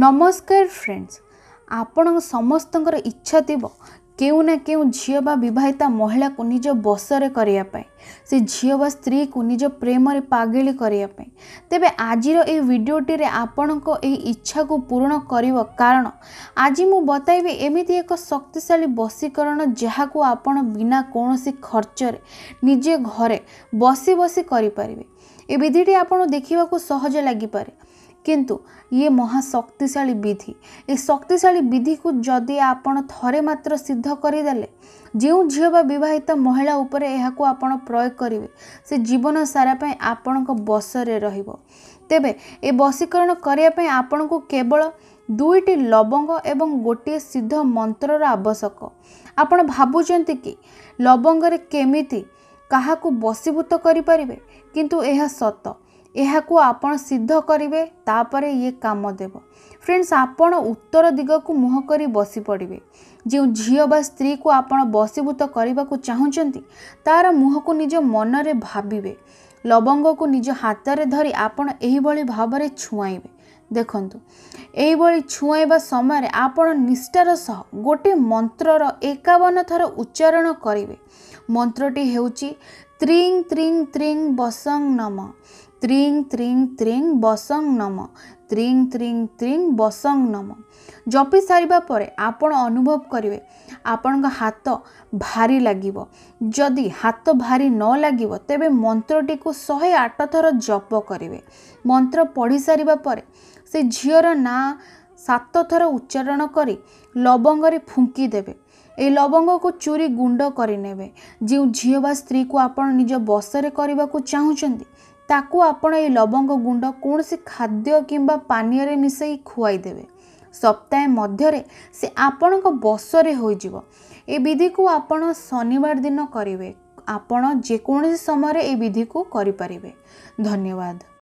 ନମସ୍କାର ଫ୍ରେଣ୍ଡସ୍ ଆପଣଙ୍କ ସମସ୍ତଙ୍କର ଇଚ୍ଛା ଥିବ କେଉଁ ନା କେଉଁ ଝିଅ ବା ବିବାହିତା ମହିଳାକୁ ନିଜ ବସରେ କରିବା ପାଇଁ ସେ ଝିଅ ବା ସ୍ତ୍ରୀକୁ ନିଜ ପ୍ରେମରେ ପାଗେଳି କରିବା ପାଇଁ ତେବେ ଆଜିର ଏହି ଭିଡ଼ିଓଟିରେ ଆପଣଙ୍କ ଏହି ଇଚ୍ଛାକୁ ପୂରଣ କରିବ କାରଣ ଆଜି ମୁଁ ବତାଇବି ଏମିତି ଏକ ଶକ୍ତିଶାଳୀ ବଶୀକରଣ ଯାହାକୁ ଆପଣ ବିନା କୌଣସି ଖର୍ଚ୍ଚରେ ନିଜେ ଘରେ ବସି ବସି କରିପାରିବେ ଏ ବିଧିଟି ଆପଣ ଦେଖିବାକୁ ସହଜ ଲାଗିପାରେ କିନ୍ତୁ ଇଏ ମହାଶକ୍ତିଶାଳୀ ବିଧି ଏ ଶକ୍ତିଶାଳୀ ବିଧିକୁ ଯଦି ଆପଣ ଥରେ ମାତ୍ର ସିଦ୍ଧ କରିଦେଲେ ଯେଉଁ ଝିଅ ବା ବିବାହିତ ମହିଳା ଉପରେ ଏହାକୁ ଆପଣ ପ୍ରୟୋଗ କରିବେ ସେ ଜୀବନ ସାରା ପାଇଁ ଆପଣଙ୍କ ବସରେ ରହିବ ତେବେ ଏ ବଶୀକରଣ କରିବା ପାଇଁ ଆପଣଙ୍କୁ କେବଳ ଦୁଇଟି ଲବଙ୍ଗ ଏବଂ ଗୋଟିଏ ସିଦ୍ଧ ମନ୍ତ୍ରର ଆବଶ୍ୟକ ଆପଣ ଭାବୁଛନ୍ତି କି ଲବଙ୍ଗରେ କେମିତି କାହାକୁ ବଶୀଭୂତ କରିପାରିବେ କିନ୍ତୁ ଏହା ସତ ଏହାକୁ ଆପଣ ସିଦ୍ଧ କରିବେ ତାପରେ ଇଏ କାମ ଦେବ ଫ୍ରେଣ୍ଡସ୍ ଆପଣ ଉତ୍ତର ଦିଗକୁ ମୁହଁ କରି ବସି ପଡ଼ିବେ ଯେଉଁ ଝିଅ ବା ସ୍ତ୍ରୀକୁ ଆପଣ ବସିଭୂତ କରିବାକୁ ଚାହୁଁଛନ୍ତି ତା'ର ମୁହଁକୁ ନିଜ ମନରେ ଭାବିବେ ଲବଙ୍ଗକୁ ନିଜ ହାତରେ ଧରି ଆପଣ ଏହିଭଳି ଭାବରେ ଛୁଆଁଇବେ ଦେଖନ୍ତୁ ଏହିଭଳି ଛୁଆଁଇବା ସମୟରେ ଆପଣ ନିଷ୍ଠାର ସହ ଗୋଟିଏ ମନ୍ତ୍ରର ଏକାବନ ଥର ଉଚ୍ଚାରଣ କରିବେ ମନ୍ତ୍ରଟି ହେଉଛି ତ୍ରିଙ୍ଗ ତ୍ରିଙ୍ଗ ତ୍ରିଙ୍ଗ ବସଙ୍ଗ ନମ ତ୍ରିଙ୍ଗ ତ୍ରିଙ୍ଗ ତ୍ରିଙ୍ଗ ବସଂ ନମ ତ୍ରିଙ୍ଗ ତ୍ରିଙ୍ଗ ତ୍ରିଙ୍ଗ ବସଂ ନମ ଜପି ସାରିବା ପରେ ଆପଣ ଅନୁଭବ କରିବେ ଆପଣଙ୍କ ହାତ ଭାରି ଲାଗିବ ଯଦି ହାତ ଭାରି ନ ଲାଗିବ ତେବେ ମନ୍ତ୍ରଟିକୁ ଶହେ ଆଠ ଥର ଜପ କରିବେ ମନ୍ତ୍ର ପଢ଼ି ସାରିବା ପରେ ସେ ଝିଅର ନାଁ ସାତ ଥର ଉଚ୍ଚାରଣ କରି ଲବଙ୍ଗରେ ଫୁଙ୍କି ଦେବେ ଏହି ଲବଙ୍ଗକୁ ଚୁରି ଗୁଣ୍ଡ କରିନେବେ ଯେଉଁ ଝିଅ ବା ସ୍ତ୍ରୀକୁ ଆପଣ ନିଜ ବସରେ କରିବାକୁ ଚାହୁଁଛନ୍ତି ତାକୁ ଆପଣ ଏହି ଲବଙ୍ଗ ଗୁଣ୍ଡ କୌଣସି ଖାଦ୍ୟ କିମ୍ବା ପାନୀୟରେ ମିଶାଇ ଖୁଆଇ ଦେବେ ସପ୍ତାହେ ମଧ୍ୟରେ ସେ ଆପଣଙ୍କ ବସରେ ହୋଇଯିବ ଏ ବିଧିକୁ ଆପଣ ଶନିବାର ଦିନ କରିବେ ଆପଣ ଯେକୌଣସି ସମୟରେ ଏ ବିଧିକୁ କରିପାରିବେ ଧନ୍ୟବାଦ